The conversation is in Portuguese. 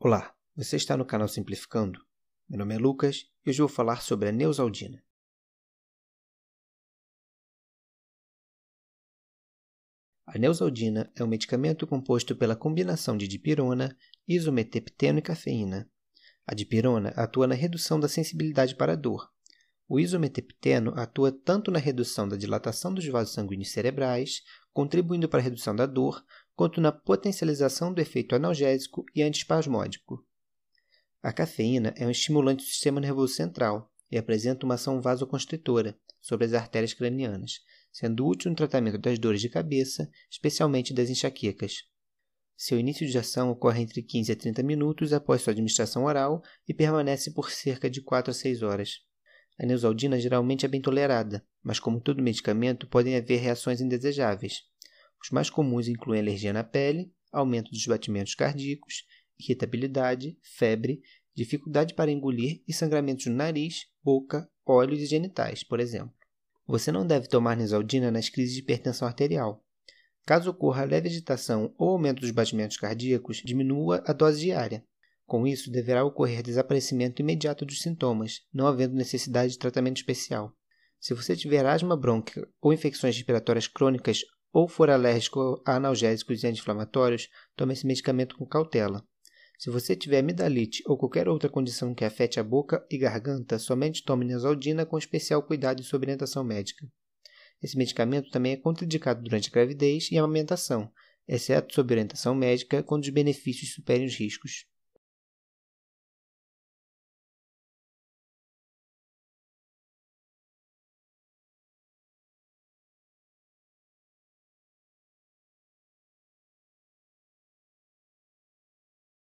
Olá, você está no canal Simplificando? Meu nome é Lucas e hoje vou falar sobre a neusaldina. A neusaldina é um medicamento composto pela combinação de dipirona, isometepteno e cafeína. A dipirona atua na redução da sensibilidade para a dor. O isometepteno atua tanto na redução da dilatação dos vasos sanguíneos cerebrais contribuindo para a redução da dor, quanto na potencialização do efeito analgésico e antispasmódico. A cafeína é um estimulante do sistema nervoso central e apresenta uma ação vasoconstritora sobre as artérias cranianas, sendo útil no tratamento das dores de cabeça, especialmente das enxaquecas. Seu início de ação ocorre entre 15 a 30 minutos após sua administração oral e permanece por cerca de 4 a 6 horas. A neusaldina geralmente é bem tolerada, mas como todo medicamento, podem haver reações indesejáveis. Os mais comuns incluem alergia na pele, aumento dos batimentos cardíacos, irritabilidade, febre, dificuldade para engolir e sangramentos no nariz, boca, olhos e genitais, por exemplo. Você não deve tomar nisaldina nas crises de hipertensão arterial. Caso ocorra leve agitação ou aumento dos batimentos cardíacos, diminua a dose diária. Com isso, deverá ocorrer desaparecimento imediato dos sintomas, não havendo necessidade de tratamento especial. Se você tiver asma brônquica ou infecções respiratórias crônicas ou for alérgico a analgésicos e anti-inflamatórios, tome esse medicamento com cautela. Se você tiver amidalite ou qualquer outra condição que afete a boca e garganta, somente tome nasaldina com especial cuidado e sob orientação médica. Esse medicamento também é contraindicado durante a gravidez e a amamentação, exceto sob orientação médica quando os benefícios superem os riscos.